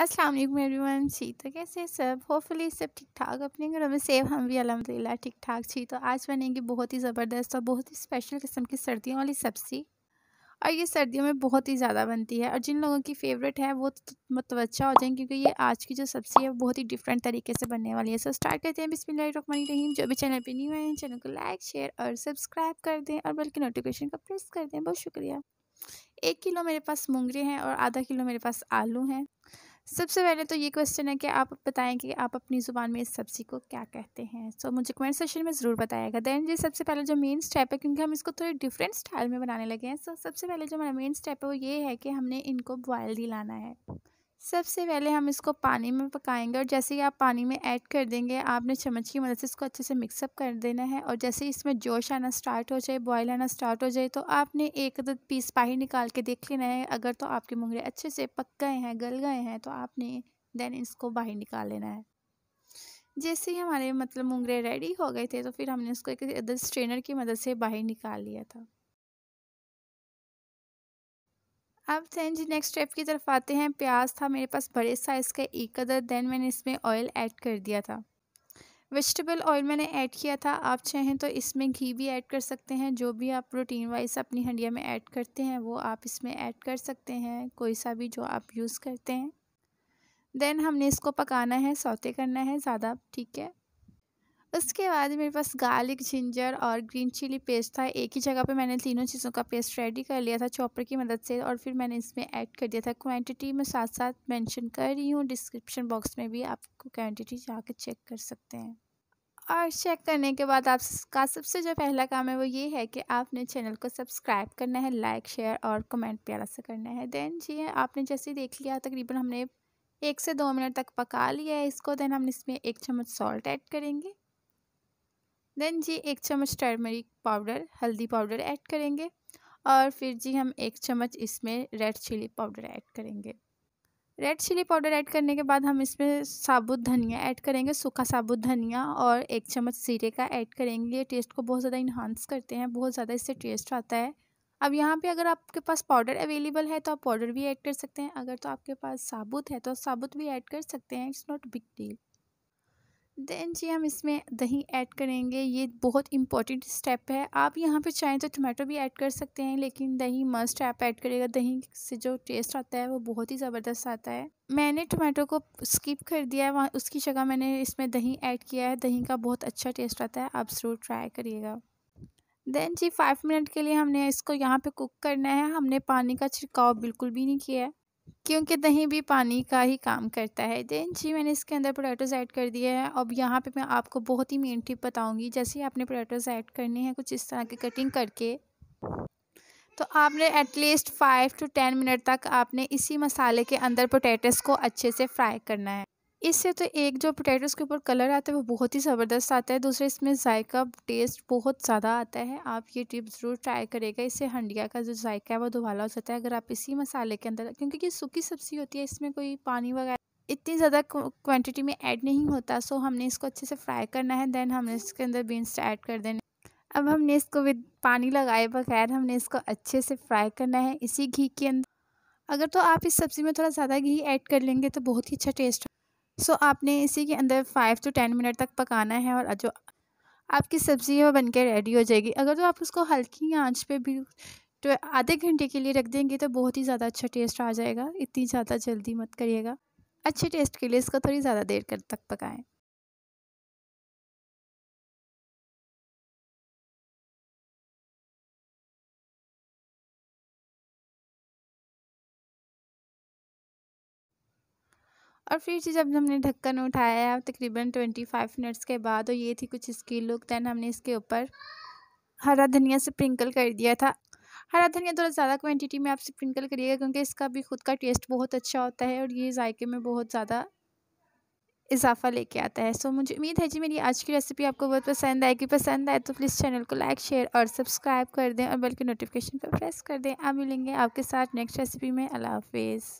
अस्सलाम वालेकुम एवरीवन जी तो कैसे सब होपफुली सब ठीक ठाक अपने घरों में सेफ हम भी अलहमदिल्ला ठीक ठाक छी तो आज बनेगी बहुत ही ज़बरदस्त और बहुत ही स्पेशल किस्म की सर्दियों वाली सब्ज़ी और ये सर्दियों में बहुत ही ज़्यादा बनती है और जिन लोगों की फेवरेट है वो तो मतवचा हो जाएंगे क्योंकि ये आज की जो सब्ज़ी है वो बहुत ही डिफरेंट तरीके से बनने वाली है सो स्टार्ट करते हैं रहीम जो भी चैनल पर न्यू हैं चैनल को लाइक शेयर और सब्सक्राइब कर दें और बल्कि नोटिफिकेशन का प्रेस कर दें बहुत शुक्रिया एक किलो मेरे पास मूंगरे हैं और आधा किलो मेरे पास आलू हैं सबसे पहले तो ये क्वेश्चन है कि आप बताएं कि आप अपनी ज़ुबान में इस सब्ज़ी को क्या कहते हैं सो so, मुझे कमेंट सेशन में ज़रूर बताएगा देन ये सबसे पहले जो मेन स्टेप है क्योंकि हम इसको थोड़े डिफरेंट स्टाइल में बनाने लगे हैं सो so, सबसे पहले जो हमारा मेन स्टेप है वो ये है कि हमने इनको बॉयल दिलाना है सबसे पहले हम इसको पानी में पकाएंगे और जैसे ही आप पानी में ऐड कर देंगे आपने चम्मच की मदद से इसको अच्छे से मिक्सअप कर देना है और जैसे ही इसमें जोश आना स्टार्ट हो जाए बॉयल आना स्टार्ट हो जाए तो आपने एक अदद पीस बाहर निकाल के देख लेना है अगर तो आपके मुंगरे अच्छे से पक गए हैं गल गए हैं तो आपने देन इसको बाहर निकाल लेना है जैसे ही हमारे मतलब मुंगरे रेडी हो गए थे तो फिर हमने इसको एक अदद स्ट्रेनर की मदद से बाहर निकाल लिया था अब दैन जी नेक्स्ट स्टेप की तरफ आते हैं प्याज था मेरे पास बड़े साइज़ का एक कदर दैन मैंने इसमें ऑयल ऐड कर दिया था वेजिटेबल ऑयल मैंने ऐड किया था आप चाहें तो इसमें घी भी ऐड कर सकते हैं जो भी आप प्रोटीन वाइज अपनी हंडिया में ऐड करते हैं वो आप इसमें ऐड कर सकते हैं कोई सा भी जो आप यूज़ करते हैं देन हमने इसको पकाना है सौते करना है ज़्यादा ठीक है उसके बाद मेरे पास गार्लिक जिंजर और ग्रीन चिली पेस्ट था एक ही जगह पे मैंने तीनों चीज़ों का पेस्ट रेडी कर लिया था चॉपर की मदद से और फिर मैंने इसमें ऐड कर दिया था क्वांटिटी मैं साथ साथ मेंशन कर रही हूँ डिस्क्रिप्शन बॉक्स में भी आपको क्वांटिटी जाके चेक कर सकते हैं और चेक करने के बाद आपका सबसे जो पहला काम है वो ये है कि आपने चैनल को सब्सक्राइब करना है लाइक शेयर और कमेंट प्यारा से करना है देन जी आपने जैसे देख लिया तकरीबन हमने एक से दो मिनट तक पका लिया है इसको देन हम इसमें एक चम्मच सॉल्ट ऐड करेंगे देन जी एक चम्मच टर्मरिक पाउडर हल्दी पाउडर ऐड करेंगे और फिर जी हम एक चम्मच इसमें रेड चिली पाउडर ऐड करेंगे रेड चिली पाउडर ऐड करने के बाद हम इसमें साबुत धनिया ऐड करेंगे सूखा साबुत धनिया और एक चम्मच सीरे का ऐड करेंगे ये टेस्ट को बहुत ज़्यादा इन्हांस करते हैं बहुत ज़्यादा इससे टेस्ट आता है अब यहाँ पे अगर आपके पास पाउडर अवेलेबल है तो आप पाउडर भी ऐड कर सकते हैं अगर तो आपके पास साबुत है तो साबुत भी ऐड कर सकते हैं it's not big deal then जी हम इसमें दही ऐड करेंगे ये बहुत इंपॉर्टेंट स्टेप है आप यहाँ पे चाहें तो टमाटो भी ऐड कर सकते हैं लेकिन दही मस्ट आप ऐड करिएगा दही से जो टेस्ट आता है वो बहुत ही ज़बरदस्त आता है मैंने टमाटो को स्किप कर दिया है वहाँ उसकी जगह मैंने इसमें दही ऐड किया है दही का बहुत अच्छा टेस्ट आता है आप ज़रूर ट्राई करिएगा देन जी फाइव मिनट के लिए हमने इसको यहाँ पे कुक करना है हमने पानी का छिड़काव बिल्कुल भी नहीं किया है क्योंकि दही भी पानी का ही काम करता है देन जी मैंने इसके अंदर पोटैटोज़ ऐड कर दिए हैं अब यहाँ पे मैं आपको बहुत ही मेन टिप बताऊँगी जैसे ही आपने पोटैटोज़ ऐड करने हैं कुछ इस तरह की कटिंग करके तो आपने at least five to ten minute तक आपने इसी मसाले के अंदर पोटैटोज़ को अच्छे से फ्राई करना है इससे तो एक जो पोटैटोज़ के ऊपर कलर आता है वो बहुत ही ज़बरदस्त आता है दूसरे इसमें जायका टेस्ट बहुत ज़्यादा आता है आप ये टिप ज़रूर ट्राई करेगा इससे हंडिया का जो जायका है वो दुबाला हो जाता है अगर आप इसी मसाले के अंदर क्योंकि ये सूखी सब्ज़ी होती है इसमें कोई पानी वगैरह इतनी ज़्यादा क्वांटिटी में ऐड नहीं होता सो हमने इसको अच्छे से फ्राई करना है देन हमने इसके अंदर बीन्स ऐड कर देने अब हमने इसको विद पानी लगाए बगैर हमने इसको अच्छे से फ्राई करना है इसी घी के अंदर अगर तो आप इस सब्ज़ी में थोड़ा ज़्यादा घी ऐड कर लेंगे तो बहुत ही अच्छा टेस्ट सो आपने इसी के अंदर फाइव टू टेन मिनट तक पकाना है और जो आपकी सब्ज़ी है वो बन के रेडी हो जाएगी अगर तो आप उसको हल्की आंच पे भी तो आधे घंटे के लिए रख देंगे तो बहुत ही ज़्यादा अच्छा टेस्ट आ जाएगा इतनी ज़्यादा जल्दी मत करिएगा अच्छे टेस्ट के लिए इसको थोड़ी ज़्यादा देर कर तक पकाएं और फिर जब हमने ढक्कन उठाया तकरीबन ट्वेंटी फाइव मिनट्स के बाद और ये थी कुछ इसकी लुक दैन हमने इसके ऊपर हरा धनिया स्प्रिंकल कर दिया था हरा धनिया थोड़ा ज़्यादा क्वांटिटी में आप स्प्रिंकल करिएगा क्योंकि इसका भी खुद का टेस्ट बहुत अच्छा होता है और ये जायके में बहुत ज़्यादा इजाफा लेके आता है सो so, मुझे उम्मीद है जी मेरी आज की रेसिपी आपको बहुत पसंद आएगी पसंद आए तो प्लीज़ चैनल को लाइक शेयर और सब्सक्राइब कर दें और बल्कि नोटिफिकेशन पर प्रेस कर दें आप मिलेंगे आपके साथ नेक्स्ट रेसिपी में अला हाफिज़